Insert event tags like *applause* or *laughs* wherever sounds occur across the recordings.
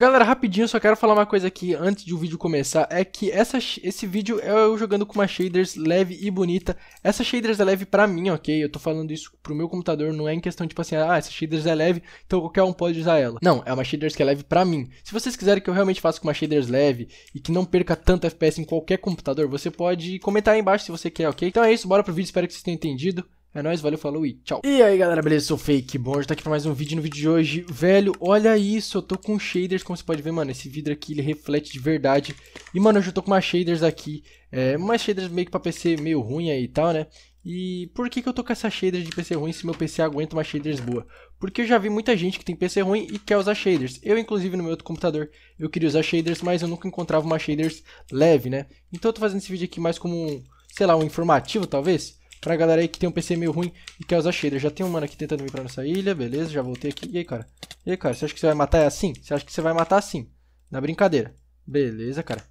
Galera, rapidinho, só quero falar uma coisa aqui antes de o vídeo começar, é que essa, esse vídeo é eu jogando com uma shaders leve e bonita. Essa shaders é leve pra mim, ok? Eu tô falando isso pro meu computador, não é em questão tipo assim, ah, essa shaders é leve, então qualquer um pode usar ela. Não, é uma shaders que é leve pra mim. Se vocês quiserem que eu realmente faça com uma shaders leve e que não perca tanto FPS em qualquer computador, você pode comentar aí embaixo se você quer, ok? Então é isso, bora pro vídeo, espero que vocês tenham entendido. É nóis, valeu, falou e tchau. E aí galera, beleza? Eu sou Fake Bom, tá aqui pra mais um vídeo. No vídeo de hoje, velho, olha isso, eu tô com shaders, como você pode ver, mano, esse vidro aqui, ele reflete de verdade. E, mano, hoje eu tô com umas shaders aqui, é, umas shaders meio que pra PC meio ruim aí e tal, né? E por que que eu tô com essa shader de PC ruim se meu PC aguenta umas shaders boa? Porque eu já vi muita gente que tem PC ruim e quer usar shaders. Eu, inclusive, no meu outro computador, eu queria usar shaders, mas eu nunca encontrava uma shaders leve, né? Então eu tô fazendo esse vídeo aqui mais como um, sei lá, um informativo, talvez? Pra galera aí que tem um PC meio ruim e quer usar shader. Já tem um mano aqui tentando vir pra nossa ilha, beleza, já voltei aqui. E aí, cara? E aí, cara, você acha que você vai matar assim? Você acha que você vai matar assim? Na brincadeira. Beleza, cara.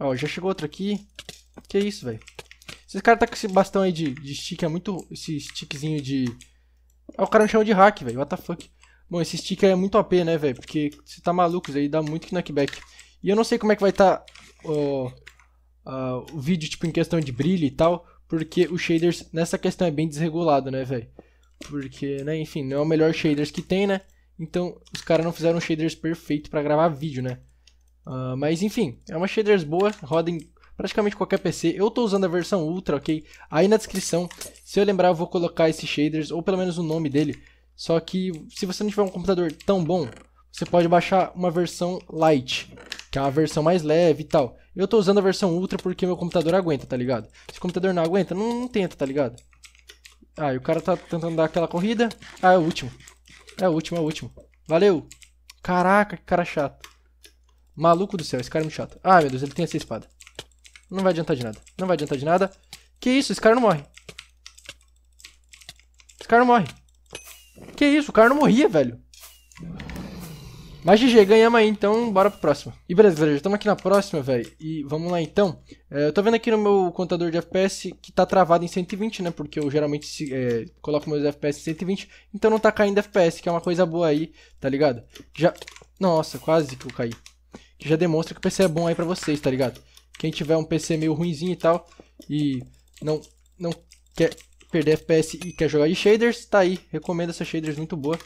Ó, já chegou outro aqui. Que isso, velho. Esse cara tá com esse bastão aí de, de stick, é muito... Esse stickzinho de... Ah, o cara me chama de hack, velho. What the fuck. Bom, esse stick aí é muito AP, né, velho? Porque você tá maluco, isso aí dá muito knockback. E eu não sei como é que vai estar tá, o... Ah, o vídeo, tipo, em questão de brilho e tal. Porque o shaders nessa questão é bem desregulado, né, velho? Porque, né, enfim, não é o melhor shaders que tem, né? Então, os caras não fizeram um shaders perfeito para gravar vídeo, né? Uh, mas, enfim, é uma shaders boa, roda em praticamente qualquer PC. Eu tô usando a versão Ultra, ok? Aí na descrição, se eu lembrar, eu vou colocar esse shaders, ou pelo menos o nome dele. Só que, se você não tiver um computador tão bom, você pode baixar uma versão light, que é uma versão mais leve e tal. Eu tô usando a versão Ultra porque meu computador aguenta, tá ligado? Se o computador não aguenta, não, não tenta, tá ligado? Ah, e o cara tá tentando dar aquela corrida. Ah, é o último. É o último, é o último. Valeu! Caraca, que cara chato. Maluco do céu, esse cara é muito chato. Ah, meu Deus, ele tem essa espada. Não vai adiantar de nada. Não vai adiantar de nada. Que isso, esse cara não morre. Esse cara não morre. Que isso, o cara não morria, velho. Mas GG, ganhamos aí, então bora pro próximo. E beleza, galera, já estamos aqui na próxima, velho. E vamos lá então. É, eu tô vendo aqui no meu contador de FPS que tá travado em 120, né? Porque eu geralmente é, coloco meus FPS em 120, então não tá caindo FPS, que é uma coisa boa aí, tá ligado? Já. Nossa, quase que eu caí. Que já demonstra que o PC é bom aí pra vocês, tá ligado? Quem tiver um PC meio ruinzinho e tal, e não, não quer perder FPS e quer jogar de shaders, tá aí. Recomendo essa shaders muito boa.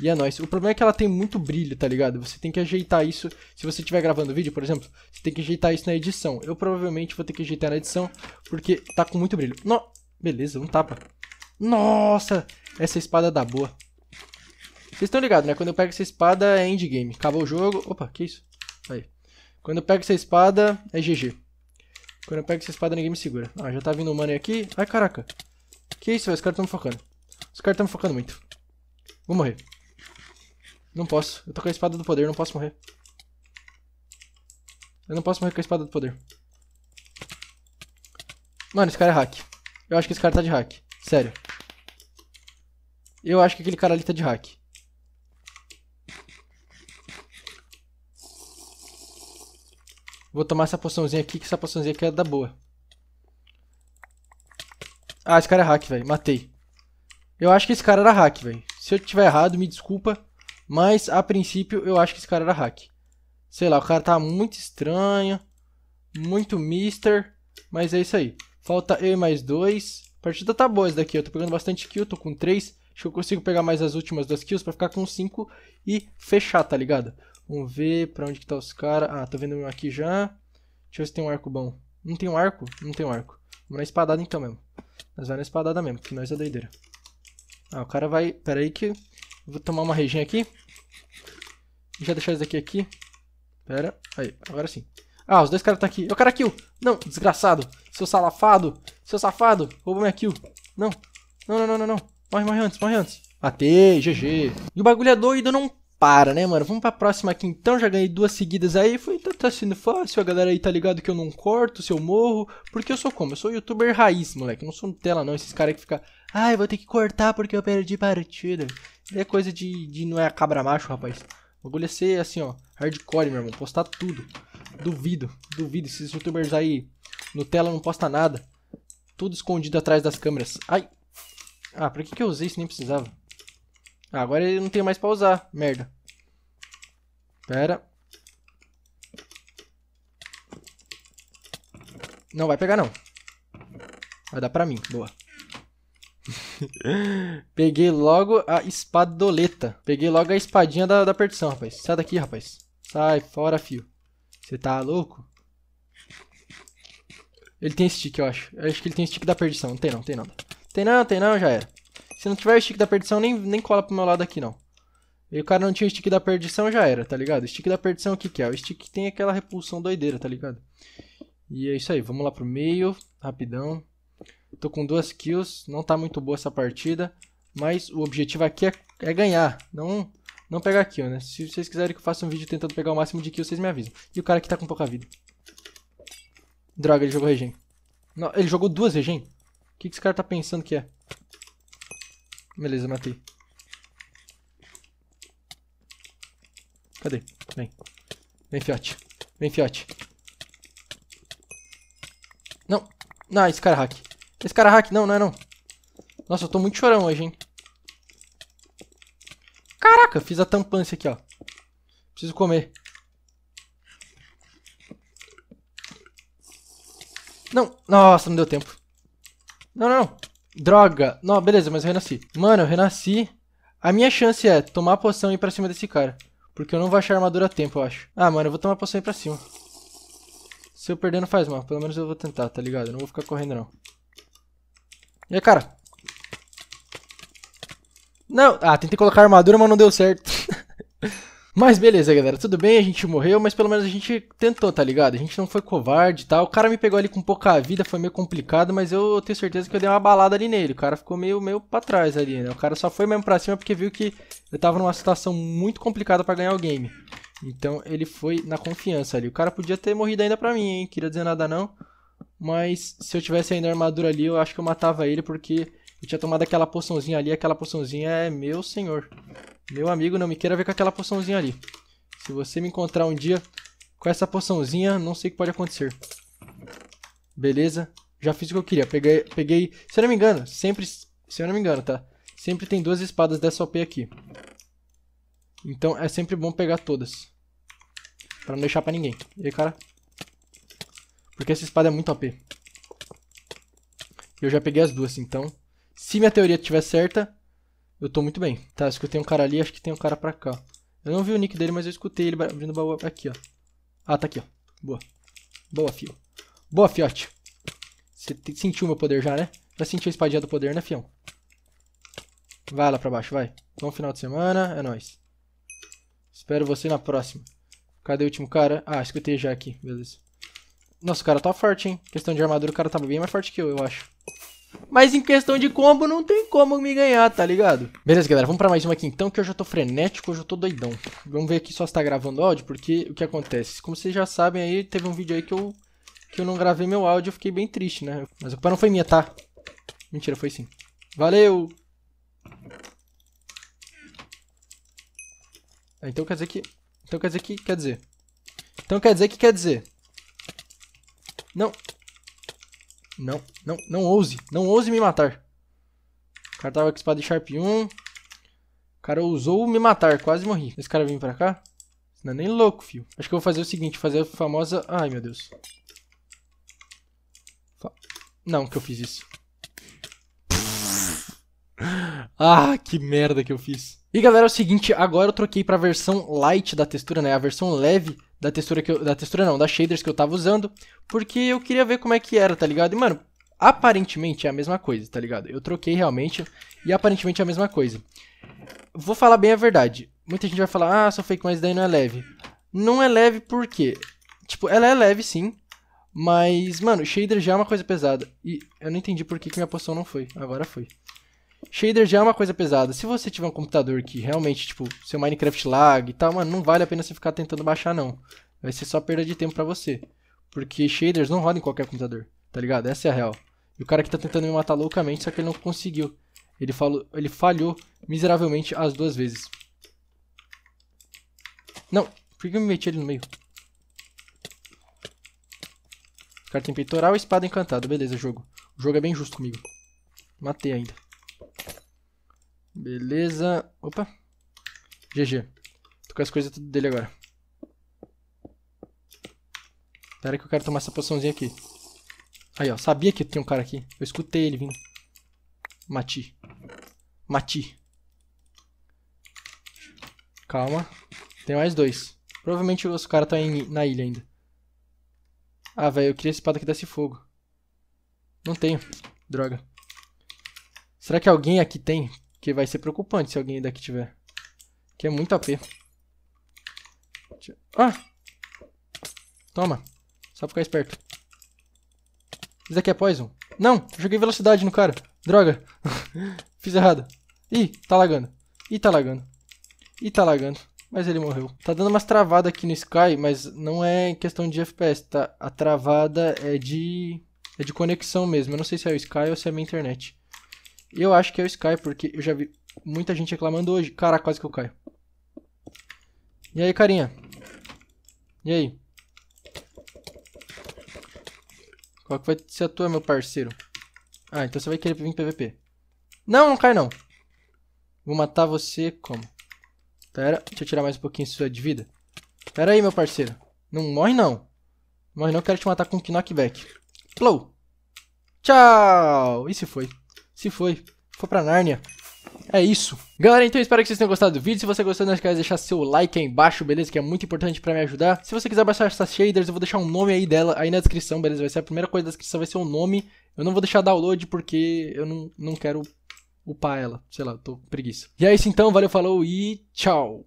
E é nóis. O problema é que ela tem muito brilho, tá ligado? Você tem que ajeitar isso. Se você estiver gravando vídeo, por exemplo, você tem que ajeitar isso na edição. Eu provavelmente vou ter que ajeitar na edição, porque tá com muito brilho. No... Beleza, um tapa. Nossa! Essa espada dá boa. Vocês estão ligados, né? Quando eu pego essa espada é endgame. Acabou o jogo. Opa, que isso? Aí. Quando eu pego essa espada é GG. Quando eu pego essa espada ninguém me segura. Ah, já tá vindo o money aqui. Ai, caraca. Que isso, Os caras estão me focando. Os caras estão me focando muito. Vou morrer. Não posso. Eu tô com a espada do poder, não posso morrer. Eu não posso morrer com a espada do poder. Mano, esse cara é hack. Eu acho que esse cara tá de hack. Sério. Eu acho que aquele cara ali tá de hack. Vou tomar essa poçãozinha aqui, que essa poçãozinha aqui é da boa. Ah, esse cara é hack, velho. Matei. Eu acho que esse cara era hack, velho. Se eu tiver errado, me desculpa. Mas a princípio eu acho que esse cara era hack. Sei lá, o cara tá muito estranho. Muito mister. Mas é isso aí. Falta eu e mais dois. A partida tá boa essa daqui. Eu tô pegando bastante kill, tô com três. Acho que eu consigo pegar mais as últimas duas kills pra ficar com cinco e fechar, tá ligado? Vamos ver pra onde que tá os caras. Ah, tô vendo um aqui já. Deixa eu ver se tem um arco bom. Não tem um arco? Não tem um arco. Vamos na espadada então mesmo. Nós vamos na espadada mesmo, que nós é doideira. Ah, o cara vai... Pera aí que... Vou tomar uma reginha aqui. Já deixar isso daqui aqui. Pera. Aí, agora sim. Ah, os dois caras estão aqui. É o cara kill. Não, desgraçado. Seu salafado. Seu safado. Roubou minha kill. Não. Não, não, não, não, não. Morre, morre antes, morre antes. Matei, GG. E o bagulho é doido, eu não para, né, mano? Vamos pra próxima aqui então. Já ganhei duas seguidas aí. Foi, tá, tá sendo fácil. A galera aí tá ligado que eu não corto, se eu morro. Porque eu sou como? Eu sou youtuber raiz, moleque. Eu não sou Nutella, não. Esses caras que ficam. Ai, vou ter que cortar porque eu perdi partida. É coisa de, de não é cabra macho, rapaz. O bagulho é ser assim, ó. Hardcore, meu irmão. Postar tudo. Duvido, duvido. Esses youtubers aí. Nutella não posta nada. Tudo escondido atrás das câmeras. Ai. Ah, pra que, que eu usei isso? Nem precisava. Ah, agora ele não tem mais pra usar. Merda. Pera. Não vai pegar, não. Vai dar pra mim. Boa. *laughs* Peguei logo a espadoleta. Peguei logo a espadinha da, da perdição, rapaz. Sai daqui, rapaz. Sai fora, fio. Você tá louco? Ele tem stick, eu acho. Eu acho que ele tem stick da perdição. Não tem não, tem não. Tem não, tem não, já era. Se não tiver o stick da perdição, nem, nem cola pro meu lado aqui, não. E o cara não tinha o stick da perdição, já era, tá ligado? O stick da perdição, o que que é? O stick que tem aquela repulsão doideira, tá ligado? E é isso aí, vamos lá pro meio, rapidão. Tô com duas kills, não tá muito boa essa partida. Mas o objetivo aqui é, é ganhar, não, não pegar kill, né? Se vocês quiserem que eu faça um vídeo tentando pegar o máximo de kill, vocês me avisam. E o cara aqui tá com pouca vida. Droga, ele jogou regen. Não, ele jogou duas regen? O que, que esse cara tá pensando que é? Beleza, matei. Cadê? Vem. Vem, fiote. Vem, fiote. Não. Não, ah, esse cara é hack. Esse cara é hack. Não, não é não. Nossa, eu tô muito chorão hoje, hein. Caraca, fiz a tampância aqui, ó. Preciso comer. Não. Nossa, não deu tempo. Não, não, não. Droga. Não, beleza, mas eu renasci. Mano, eu renasci. A minha chance é tomar a poção e ir pra cima desse cara. Porque eu não vou achar armadura a tempo, eu acho. Ah, mano, eu vou tomar a poção e ir pra cima. Se eu perder, não faz mal. Pelo menos eu vou tentar, tá ligado? Eu não vou ficar correndo, não. E aí, cara? Não. Ah, tentei colocar armadura, mas não deu certo. *laughs* Mas beleza, galera, tudo bem, a gente morreu, mas pelo menos a gente tentou, tá ligado? A gente não foi covarde e tá? tal. O cara me pegou ali com pouca vida, foi meio complicado, mas eu tenho certeza que eu dei uma balada ali nele. O cara ficou meio, meio pra trás ali, né? O cara só foi mesmo pra cima porque viu que eu tava numa situação muito complicada pra ganhar o game. Então ele foi na confiança ali. O cara podia ter morrido ainda pra mim, hein? Queria dizer nada não. Mas se eu tivesse ainda a armadura ali, eu acho que eu matava ele porque eu tinha tomado aquela poçãozinha ali. Aquela poçãozinha é meu senhor. Meu amigo, não me queira ver com aquela poçãozinha ali. Se você me encontrar um dia com essa poçãozinha, não sei o que pode acontecer. Beleza? Já fiz o que eu queria. Peguei, peguei... Se eu não me engano, sempre... Se eu não me engano, tá? Sempre tem duas espadas dessa OP aqui. Então é sempre bom pegar todas. Pra não deixar pra ninguém. E aí, cara? Porque essa espada é muito OP. Eu já peguei as duas, então... Se minha teoria estiver certa, eu tô muito bem. Tá, escutei um cara ali, acho que tem um cara pra cá. Eu não vi o nick dele, mas eu escutei ele abrindo o baú aqui, ó. Ah, tá aqui, ó. Boa. Boa, fio. Boa, fiote. Você sentiu meu poder já, né? Já sentiu a espadinha do poder, né, fião? Vai lá pra baixo, vai. Bom final de semana, é nóis. Espero você na próxima. Cadê o último cara? Ah, escutei já aqui, beleza. Nossa, o cara tá forte, hein? Questão de armadura, o cara tava bem mais forte que eu, eu acho. Mas em questão de combo, não tem como me ganhar, tá ligado? Beleza, galera, vamos pra mais uma aqui então, que eu já tô frenético, hoje eu tô doidão. Vamos ver aqui só se tá gravando áudio, porque o que acontece? Como vocês já sabem aí, teve um vídeo aí que eu, que eu não gravei meu áudio, eu fiquei bem triste, né? Mas a culpa não foi minha, tá? Mentira, foi sim. Valeu! Ah, então quer dizer que... Então quer dizer que... Quer dizer... Então quer dizer que quer dizer... Não, não, não, não ouse. Não ouse me matar. O cara tava com espada de Sharp 1. O cara ousou me matar, quase morri. Esse cara vem pra cá? Não é nem louco, fio. Acho que eu vou fazer o seguinte, fazer a famosa... Ai, meu Deus. Não, que eu fiz isso. Ah, que merda que eu fiz. E galera, é o seguinte, agora eu troquei pra versão light da textura, né? A versão leve da textura que eu, da textura não, da shaders que eu tava usando, porque eu queria ver como é que era, tá ligado? E mano, aparentemente é a mesma coisa, tá ligado? Eu troquei realmente e aparentemente é a mesma coisa. Vou falar bem a verdade. Muita gente vai falar: "Ah, só fake, mas daí não é leve". Não é leve por quê? Tipo, ela é leve sim, mas mano, shader já é uma coisa pesada. E eu não entendi por que, que minha poção não foi. Agora foi. Shader já é uma coisa pesada. Se você tiver um computador que realmente, tipo, seu Minecraft lag e tal, mano, não vale a pena você ficar tentando baixar, não. Vai ser só perda de tempo para você. Porque shaders não rodam em qualquer computador, tá ligado? Essa é a real. E o cara que tá tentando me matar loucamente, só que ele não conseguiu. Ele, falou, ele falhou miseravelmente as duas vezes. Não, por que eu me meti ali no meio? O cara tem peitoral e espada encantada. Beleza, jogo. O jogo é bem justo comigo. Matei ainda. Beleza. Opa. GG. Tô com as coisas tudo dele agora. Espera que eu quero tomar essa poçãozinha aqui. Aí, ó. Sabia que tinha um cara aqui. Eu escutei ele vindo. Mati. Mati. Calma. Tem mais dois. Provavelmente os caras estão tá na ilha ainda. Ah, velho. Eu queria esse espada que desse fogo. Não tenho. Droga. Será que alguém aqui tem? Que vai ser preocupante se alguém daqui tiver. Que é muito AP. Ah! Toma. Só ficar esperto. Isso aqui é poison? Não! Joguei velocidade no cara. Droga! *laughs* Fiz errado. Ih, tá lagando. Ih, tá lagando. Ih, tá lagando. Mas ele morreu. Tá dando umas travadas aqui no Sky, mas não é questão de FPS, tá? A travada é de... É de conexão mesmo. Eu não sei se é o Sky ou se é a minha internet. Eu acho que é o Sky, porque eu já vi muita gente reclamando hoje. Cara, quase que eu caio. E aí, carinha? E aí? Qual que vai ser a tua, meu parceiro? Ah, então você vai querer vir em PVP. Não, não cai não. Vou matar você como? Pera, deixa eu tirar mais um pouquinho sua de vida. Pera aí, meu parceiro. Não morre não. Mas não quero te matar com um knockback. Plow. Tchau. E se foi. Se foi. Foi pra Nárnia. É isso. Galera, então espero que vocês tenham gostado do vídeo. Se você gostou, não esquece de deixar seu like aí embaixo, beleza? Que é muito importante pra me ajudar. Se você quiser baixar essas shaders, eu vou deixar um nome aí dela aí na descrição, beleza? Vai ser a primeira coisa da descrição, vai ser o um nome. Eu não vou deixar download porque eu não, não quero upar ela. Sei lá, tô com preguiça. E é isso então, valeu, falou e tchau!